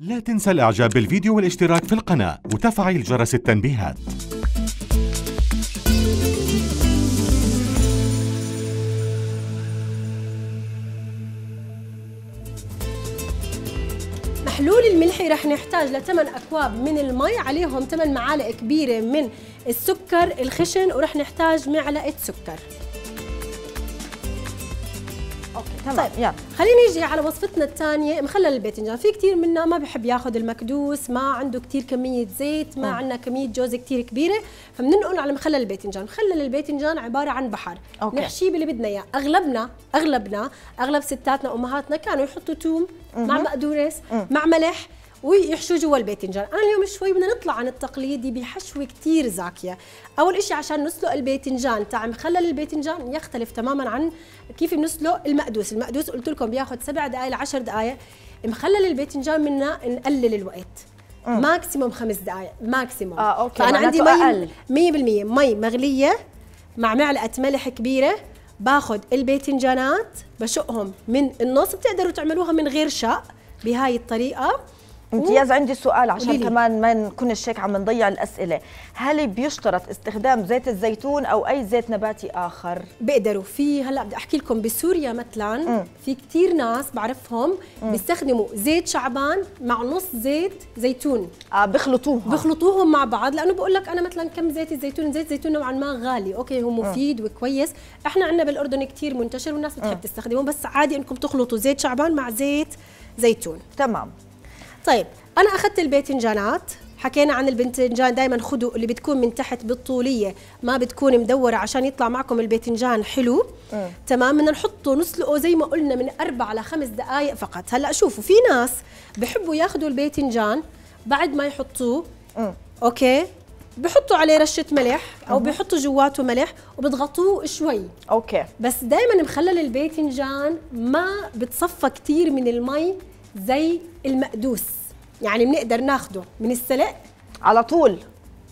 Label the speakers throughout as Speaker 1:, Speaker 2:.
Speaker 1: لا تنسى الاعجاب بالفيديو والاشتراك في القناة وتفعيل جرس التنبيهات
Speaker 2: محلول الملحي رح نحتاج لثمان اكواب من المي عليهم ثمان معالق كبيرة من السكر الخشن ورح نحتاج معلقة سكر اوكي طيب، تمام طيب يلا خلينا نيجي على وصفتنا الثانيه مخلل الباذنجان في كثير منا ما بحب ياخذ المكدوس ما عنده كثير كميه زيت ما عندنا كميه جوز كثير كبيره فبننقل على مخلل الباذنجان مخلل الباذنجان عباره عن بحر أوكي. نحشيه باللي بدنا اياه اغلبنا اغلبنا اغلب ستاتنا امهاتنا كانوا يحطوا توم مع بقدونس مع ملح ويحشوا جوا الباذنجان انا اليوم شوي بدنا نطلع عن التقليدي بحشوه كثير زاكيه اول شيء عشان نسلق الباذنجان تاع مخلل الباذنجان يختلف تماما عن كيف بنسلق المقدوس المقدوس قلت لكم بياخذ سبع دقائق لعشر دقائق مخلل الباذنجان منا نقلل الوقت آه. ماكسيموم خمس دقائق ماكسيموم اه اوكي فانا عندي مي 100% مي مغليه مع معلقه ملح كبيره باخذ الباذنجانات بشقهم من النص بتقدروا تعملوها من غير شق بهاي الطريقه
Speaker 1: امتياز عندي سؤال عشان وليلي. كمان ما نكونش هيك عم نضيع الاسئله هل بيشترط
Speaker 2: استخدام زيت الزيتون او اي زيت نباتي اخر بيقدروا في هلا بدي احكي لكم بسوريا مثلا م. في كثير ناس بعرفهم م. بيستخدموا زيت شعبان مع نص زيت زيتون اه بخلطوهم بخلطوهم مع بعض لانه بقول لك انا مثلا كم زيت الزيتون زيت الزيتون نوعا ما غالي اوكي هو مفيد م. وكويس احنا عندنا بالاردن كثير منتشر والناس بتحب تستخدمه بس عادي انكم تخلطوا زيت شعبان مع زيت زيتون تمام طيب انا اخذت الباذنجانات حكينا عن الباذنجان دائما خذوا اللي بتكون من تحت بالطوليه ما بتكون مدوره عشان يطلع معكم الباذنجان حلو م. تمام بدنا نحطه نسلقه زي ما قلنا من اربع لخمس دقائق فقط هلا شوفوا في ناس بحبوا ياخذوا الباذنجان بعد ما يحطوه م. اوكي بحطوا عليه رشة ملح أو بحطوا جواته ملح وبتغطوه شوي أوكي بس دائما مخلل الباذنجان ما بتصفى كثير من المي زي المقدوس يعني بنقدر ناخده من السلق على طول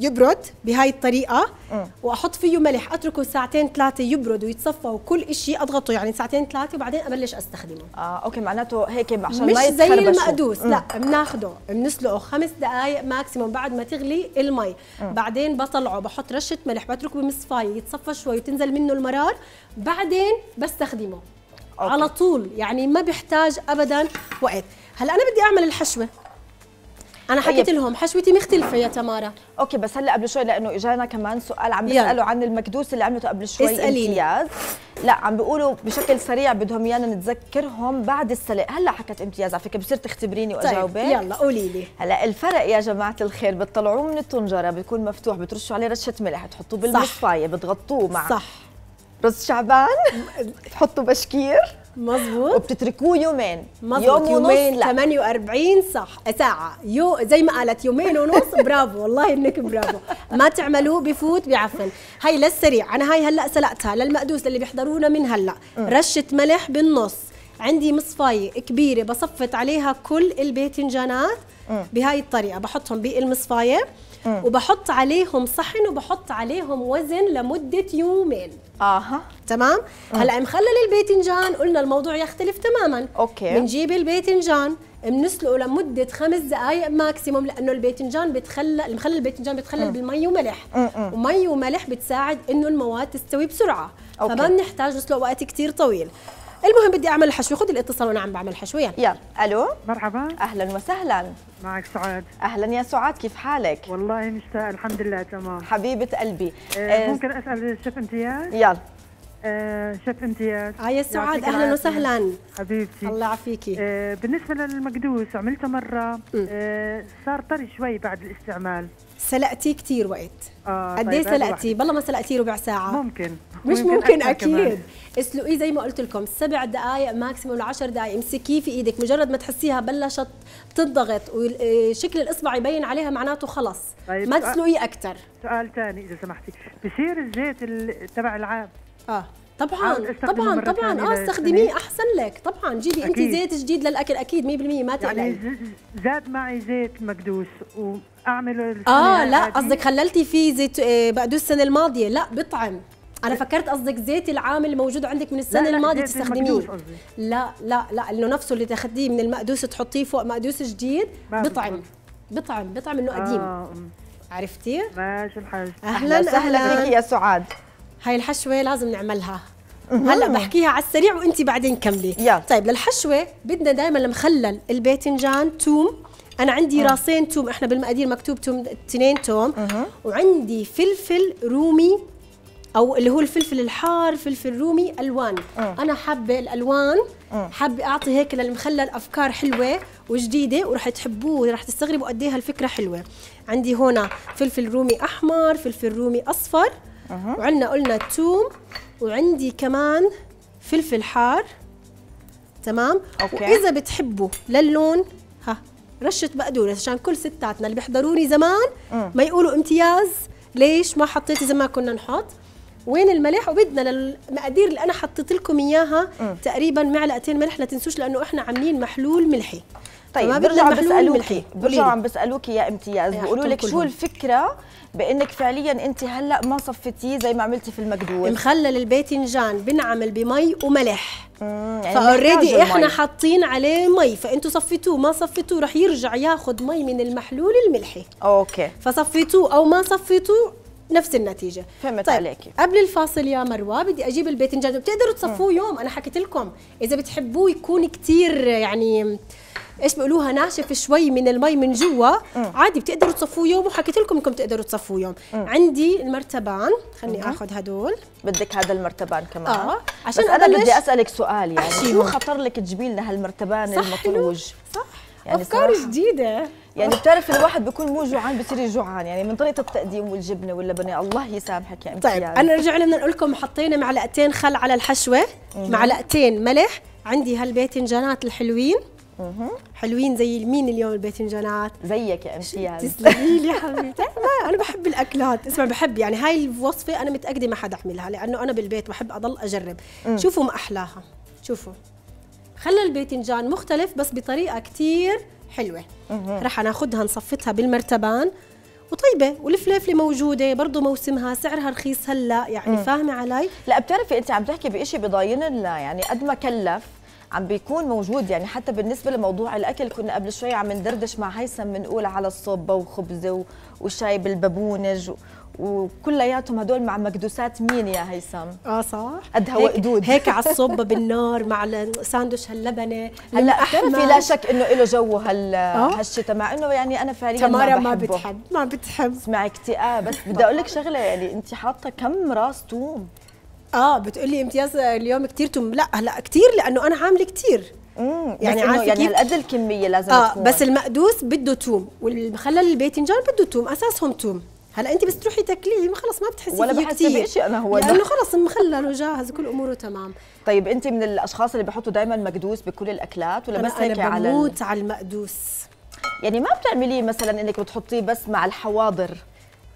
Speaker 2: يبرد بهاي الطريقه م. واحط فيه ملح اتركه ساعتين ثلاثه يبرد ويتصفى وكل شيء اضغطه يعني ساعتين ثلاثه وبعدين ابلش استخدمه اه اوكي معناته هيك عشان ما يتخربش مش زي المقدوس م. لا بناخده بنسلقه خمس دقائق ماكسيموم بعد ما تغلي المي م. بعدين بطلعه بحط رشه ملح بتركه بمصفايه يتصفى شوي وتنزل منه المرار بعدين بستخدمه أوكي. على طول يعني ما بيحتاج ابدا وقت هلا انا بدي اعمل الحشوه انا حكيت طيب. لهم حشوتي مختلفه يا تمارا اوكي بس هلا قبل شوي لانه اجانا كمان
Speaker 1: سؤال عم بيسالوا عن المكدوس اللي عملته قبل شوي اسأليني. امتياز لا عم بيقولوا بشكل سريع بدهم ايانا نتذكرهم بعد السلق هلا حكت امتياز على فكره بصير تختبريني طيب، واجاوبك طيب يلا قولي لي هلا الفرق يا جماعه الخير بتطلعوه من الطنجره بيكون مفتوح بترشوا عليه رشه ملح تحطوه بالمصفايه بتغطوه مع صح رز شعبان تحطوا بشكير
Speaker 2: مظبوط وبتتركوه يومين مظبوط يوم ونص يومين لا. 48 صح ساعة يو زي ما قالت يومين ونص برافو والله انك برافو ما تعملوه بفوت بعفن هاي للسريع انا هاي هلا سلقتها للمقدوس اللي بيحضرونا من هلا آه. رشة ملح بالنص عندي مصفاية كبيرة بصفت عليها كل الباذنجانات آه. بهاي الطريقة بحطهم بالمصفاية وبحط عليهم صحن وبحط عليهم وزن لمده يومين اها تمام هلا مخلل الباذنجان قلنا الموضوع يختلف تماما اوكي بنجيب الباذنجان بنسلقه لمده خمس دقائق ماكسيموم لانه الباذنجان بتخلى المخلل الباذنجان بتخلل بالمي وملح ومي وملح بتساعد انه المواد تستوي بسرعه أوكي. فما بنحتاج نسلق وقت كثير طويل المهم بدي اعمل حشوه خذي الاتصال وانا عم بعمل حشوه يلا يلا الو مرحبا اهلا وسهلا
Speaker 1: معك سعاد اهلا يا سعاد كيف حالك والله مشتاقه الحمد لله تمام حبيبه
Speaker 2: قلبي أه, آه، ممكن اسال الشيف امتياز يلا آه، شيف امتياز اه يا سعاد اهلا وسهلا حبيبتي الله يعافيكي إيه بالنسبه للمقدوس عملته مره إيه صار طري شوي بعد الاستعمال سلقتيه كثير وقت اه قد ايه طيب، سلقتيه؟ بالله ما سلقتيه ربع ساعه ممكن مش ممكن, ممكن اكيد اسلقيه زي ما قلت لكم سبع دقائق ماكسيموم لعشر دقائق امسكيه في ايدك مجرد ما تحسيها بلشت تضغط وشكل الاصبع يبين عليها معناته خلص طيب ما تسلقيه اكثر سؤال ثاني اذا سمحتي بصير الزيت تبع العام اه طبعا طبعا طبعا اه استخدميه احسن لك طبعا جيبي انت زيت جديد للاكل اكيد 100% ما تقلقي يعني زاد معي زيت مكدوس واعمله اه لا قصدك خللتي فيه زيت آه، بقدوس السنه الماضيه لا بطعم انا فكرت قصدك زيت العام اللي موجود عندك من السنه لا الماضيه تستخدميه لا لا لا انه نفسه اللي تاخذيه من المقدوس تحطيه فوق مقدوس جديد بطعم بطعم بطعم انه قديم آه. عرفتي ماشي الحال اهلا اهلا, فيك يا سعاد هاي الحشوه لازم نعملها هلا بحكيها على السريع وانت بعدين كملي يلا. طيب للحشوه بدنا دائما المخلل الباذنجان توم انا عندي أه. راسين توم احنا بالمقادير مكتوب توم اثنين توم أه. وعندي فلفل رومي او اللي هو الفلفل الحار فلفل رومي الوان م. آه. انا حابه الالوان آه. حابه اعطي هيك للمخلل افكار حلوه وجديده ورح تحبوه وراح تستغربوا قد ايه هالفكره حلوه عندي هون فلفل رومي احمر فلفل رومي اصفر وعندنا قلنا الثوم وعندي كمان فلفل حار تمام أوكي. واذا بتحبوا للون ها رشه بقدونس عشان كل ستاتنا اللي بيحضروني زمان آه. ما يقولوا امتياز ليش ما حطيتي زي ما كنا نحط وين الملح وبدنا للمقادير اللي انا حطيت لكم اياها م. تقريبا معلقتين ملح لا تنسوش لانه احنا عاملين محلول ملحي طيب برجعوا بسالوكي برجعوا عم
Speaker 1: بيسالوكي يا امتياز إيه، بيقولوا لك شو الفكره بانك فعليا انت هلا
Speaker 2: ما صفتيه زي ما عملتي في المقدول مخلل الباذنجان بنعمل بمي وملح يعني فاوريدي احنا حاطين عليه مي فانتوا صفيتوه ما صفيتوه رح يرجع ياخذ مي من المحلول الملحي اوكي فصفيتوه او ما صفيتوه نفس النتيجه فهمت طيب عليكي قبل الفاصل يا مروه بدي اجيب الباذنجان بتقدروا تصفوه يوم انا حكيت لكم اذا بتحبوه يكون كثير يعني ايش بيقولوها ناشف شوي من المي من جوا عادي بتقدروا تصفوه يوم وحكيت لكم انكم تقدروا تصفوه يوم م. عندي المرتبان خلني اخذ هدول بدك هذا المرتبان كمان اه عشان بس انا بدي اسالك
Speaker 1: سؤال يعني شو خطر لك تجيبي لنا هالمرتبان المطروج صح يعني افكار جديده يعني بتعرف الواحد بيكون مو جوعان بصير جوعان يعني من طريقه التقديم والجبنه واللبنه الله يسامحك يا امتياز طيب يعني. انا
Speaker 2: رجعنا بدنا نقول لكم حطينا معلقتين خل على الحشوه معلقتين ملح عندي هالباذنجانات الحلوين حلوين زي المين اليوم الباذنجانات زيك يا امتياز يعني. تسلمي لي حبيبتي انا بحب الاكلات اسمع بحب يعني هاي الوصفه انا متاكده ما حدا عملها لانه انا بالبيت بحب اضل اجرب شوفوا ما احلاها شوفوا خلى الباذنجان مختلف بس بطريقه كثير حلوه رح ناخذها نصفتها بالمرتبان وطيبه والفليفله موجوده برضه موسمها سعرها رخيص هلا يعني فاهمه علي لا بتعرفي انت عم تحكي بشيء بضاين يعني قد
Speaker 1: ما كلف عم بيكون موجود يعني حتى بالنسبه لموضوع الاكل كنا قبل شوي عم ندردش مع هيثم بنقول على الصوبه وخبزه وشاي بالبابونج وكلياتهم هدول مع مكدوسات مين يا هيثم؟ اه صح قد هو قدود هيك على الصوبة
Speaker 2: بالنار
Speaker 1: مع الساندويتش هاللبنه هلا في لا شك انه له جو هال آه؟ هالشتاء مع انه يعني انا فعليا تمارا ما, ما بتحب ما بتحب اسمعي اكتئاب آه، بس بدي اقول لك شغله يعني
Speaker 2: انت حاطه كم راس توم اه بتقولي امتياز اليوم كتير تم لا هلا كتير لانه انا عامله كتير مم. يعني عارفه يعني هالقد الكميه لازم اه تكون. بس المقدوس بده توم والمخلل البيتنجان بده توم اساسهم توم هلا انت بس تروحي تاكليه خلص ما بتحسي ولا بحس بشيء انا هو لانه خلص مخلل وجاهز كل اموره تمام طيب انت من الاشخاص
Speaker 1: اللي بحطوا دائما مقدوس بكل الاكلات ولا أنا بس هيك على انا بموت على المقدوس يعني ما بتعمليه مثلا انك بتحطيه بس مع الحواضر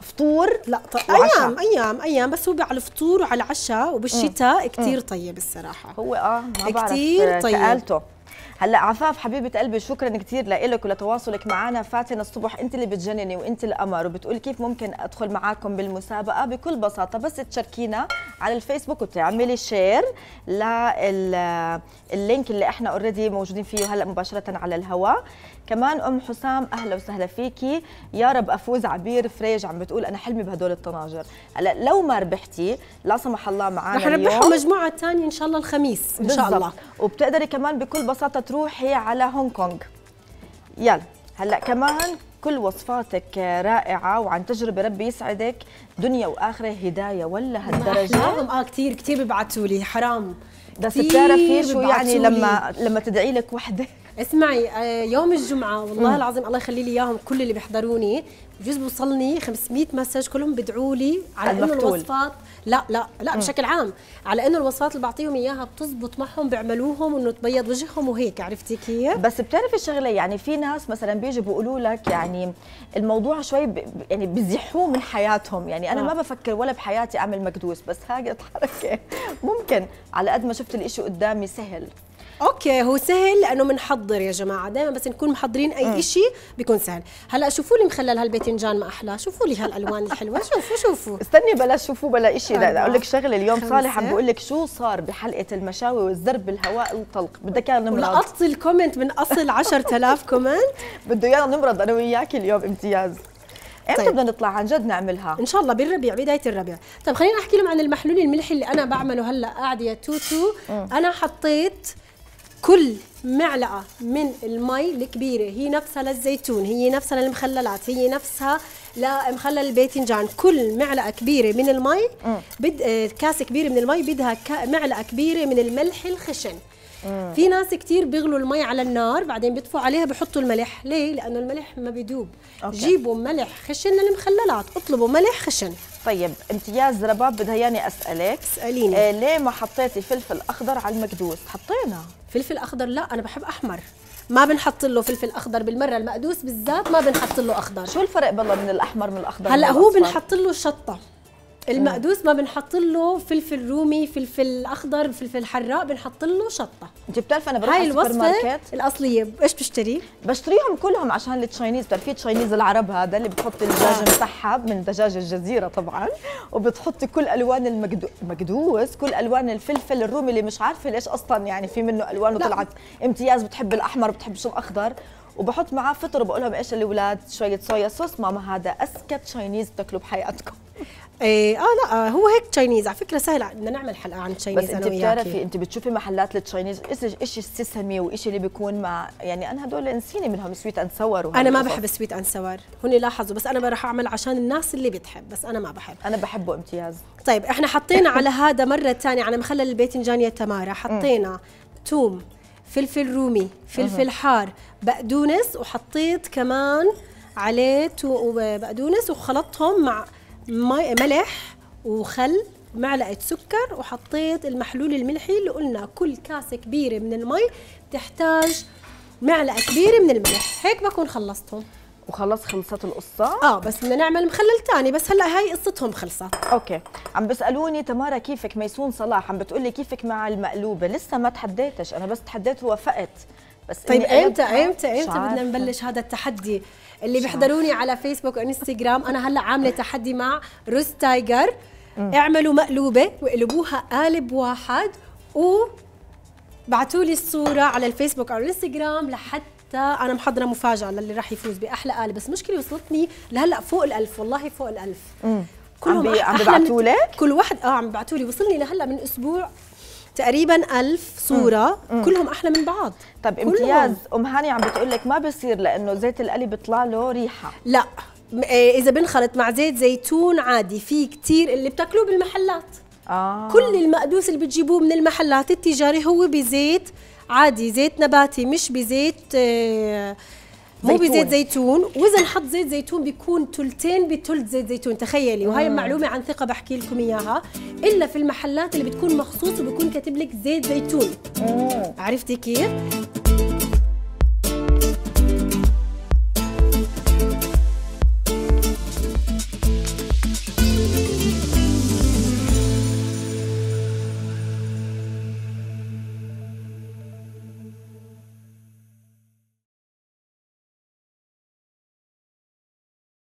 Speaker 2: فطور لا طيب ايام ايام
Speaker 1: ايام بس هو على الفطور وعلى العشاء وبالشتاء كثير
Speaker 2: طيب الصراحه هو اه ما كثير آه، طيب تقالته
Speaker 1: هلا عفاف حبيبه قلبي شكرا كثير لك ولتواصلك معنا فاتن الصبح انت اللي بتجنني وانت القمر وبتقول كيف ممكن ادخل معاكم بالمسابقه بكل بساطه بس تشاركينا على الفيسبوك وتعملي شير لللينك اللي احنا اوريدي موجودين فيه هلا مباشره على الهواء كمان ام حسام اهلا وسهلا فيكي يا رب افوز عبير فريج عم بتقول انا حلمي بهدول الطناجر هلا لو ما ربحتي لا سمح الله معنا رح نربحهم
Speaker 2: مجموعه ثانيه ان شاء الله الخميس ان شاء الله
Speaker 1: وبتقدري كمان بكل بساطه تروحي على هونغ كونغ يلا هلا كمان كل وصفاتك رائعة وعن تجربة ربي يسعدك دنيا وآخرة
Speaker 2: هداية ولا هالدرجة نعم. نعم. اه كثير كثير ببعثوا لي حرام بس بتعرفي شو يعني لما لما تدعي لك وحده اسمعي آه، يوم الجمعه والله مم. العظيم الله يخلي لي اياهم كل اللي بيحضروني بجوز بوصلني 500 مسج كلهم بدعوا لي على انه الوصفات لا لا لا مم. بشكل عام على انه الوصفات اللي بعطيهم اياها بتزبط معهم بيعملوهم انه تبيض وجههم وهيك عرفتي كيف بس بتعرفي شغله يعني في ناس مثلا بيجي
Speaker 1: بيقولوا لك يعني الموضوع شوي ب... يعني بزحوه من حياتهم يعني انا آه. ما بفكر ولا بحياتي اعمل مكدوس بس هاي الحركه ممكن على قد ما شفت الإشي قدامي سهل
Speaker 2: اوكي هو سهل لانه بنحضر يا جماعه دائما بس نكون محضرين اي شيء بيكون سهل هلا شوفوا لي مخلل هالباذنجان ما احلاه شوفوا لي هالالوان الحلوه شوفوا شوفوا استني بلا شوفوا بلا شيء لا اقول لك شغله اليوم صالح عم بقول لك شو صار بحلقه المشاوي والزرب
Speaker 1: بالهواء الطلق بدك اياها نمرض لقطت الكومنت من اصل 10000 كومنت بده اياها
Speaker 2: نمرض انا وياك اليوم امتياز امتى طيب. بدنا نطلع عن جد نعملها ان شاء الله بالربيع بدايه الربيع طيب خليني احكي لهم عن المحلول الملحي اللي انا بعمله هلا قاعده يا توتو انا حطيت كل معلقة من المي الكبيرة هي نفسها للزيتون هي نفسها للمخللات هي نفسها لمخلل الباذنجان كل معلقة كبيرة من المي بد... آه، كاسة كبيرة من المي بدها معلقة كبيرة من الملح الخشن في ناس كتير بيغلوا المي على النار بعدين بيطفوا عليها بحطوا الملح ليه لانه الملح ما بيدوب أوكي. جيبوا ملح خشن للمخللات اطلبوا ملح خشن طيب امتياز رباب بدها اياني اسالك اساليني آه ليه ما حطيتي فلفل اخضر على المقدوس؟ حطينا فلفل اخضر لا انا بحب احمر ما بنحط له فلفل اخضر بالمره المقدوس بالذات ما بنحط له اخضر شو الفرق بالله من الاحمر من الاخضر هلا هو بنحط له شطه آه. المقدوس ما بنحط له فلفل رومي فلفل اخضر فلفل حراق بنحط له شطه انت بتعرفي انا بروح هاي الوصفه ماركت.
Speaker 1: الاصليه ايش بتشتري بشتريهم كلهم عشان التشاينيز بتعرفي تشاينيز العرب هذا اللي بتحطي الدجاج آه. مسحب من دجاج الجزيره طبعا وبتحطي كل الوان المقدوس كل الوان الفلفل الرومي اللي مش عارفه ليش اصلا يعني في منه الوان وطلعت امتياز بتحب الاحمر بتحبش الاخضر وبحط معاه فطر وبقول لهم ايش الاولاد شويه صويا صوص ماما هذا اسكت تشاينيز بتاكلوا بحياتكم ايه اه لا آه، هو هيك تشاينيز على فكره سهل بدنا نعمل حلقه عن تشاينيز بس انت بتعرفي انت بتشوفي محلات للتشاينيز ايش السسمي وايش اللي بيكون مع يعني انا هدول انسيني منهم سويت اند سور انا ما بحب سويت
Speaker 2: اند سور هن لاحظوا بس انا راح اعمل عشان الناس اللي بتحب بس انا ما بحب انا بحبه امتياز طيب احنا حطينا على هذا مره ثانيه على مخلل الباذنجان يا تمارا حطينا توم فلفل رومي فلفل حار بقدونس وحطيت كمان عليه بقدونس وخلطتهم مع ملح وخل معلقه سكر وحطيت المحلول الملحي اللي قلنا كل كاسه كبيره من المي بتحتاج معلقه كبيره من الملح هيك بكون خلصتهم وخلص خلصت القصة؟ اه بس بدنا نعمل مخلل ثاني بس هلا هاي قصتهم خلصت
Speaker 1: اوكي عم بيسالوني تمارا كيفك ميسون صلاح عم بتقولي كيفك مع المقلوبة لسه ما
Speaker 2: تحديتش
Speaker 1: انا بس تحديت ووافقت بس طيب امتى امتى امتى بدنا نبلش
Speaker 2: هذا التحدي اللي بيحضروني على فيسبوك وانستغرام انا هلا عامله تحدي مع روز تايجر اعملوا مقلوبه واقلبوها قالب واحد و بعتوا لي الصوره على الفيسبوك او الانستغرام لحتى انا محضره مفاجاه للي راح يفوز باحلى قالب بس مشكله وصلتني لهلا فوق الألف والله فوق الألف
Speaker 1: كلهم عم بيبعتوا لك؟
Speaker 2: كل واحد اه عم بيبعتوا لي وصلني لهلا من اسبوع تقريبا ألف
Speaker 1: صورة مم. كلهم أحلى من بعض طب كلهم. امتياز أم هاني عم بتقول لك ما بصير لأنه زيت القلي
Speaker 2: بيطلع له ريحة لا إيه، إذا بنخلط مع زيت زيتون عادي في كتير اللي بتاكلوه بالمحلات آه. كل المقدوس اللي بتجيبوه من المحلات التجاري هو بزيت عادي زيت نباتي مش بزيت آه مو بزيت زيتون واذا نحط زيت زيتون بيكون ثلثين بثلث زيت زيتون تخيلي وهي آه. المعلومه معلومه عن ثقه بحكي لكم اياها الا في المحلات اللي بتكون مخصوص وبكون كاتب لك زيت زيتون آه. عرفتي كيف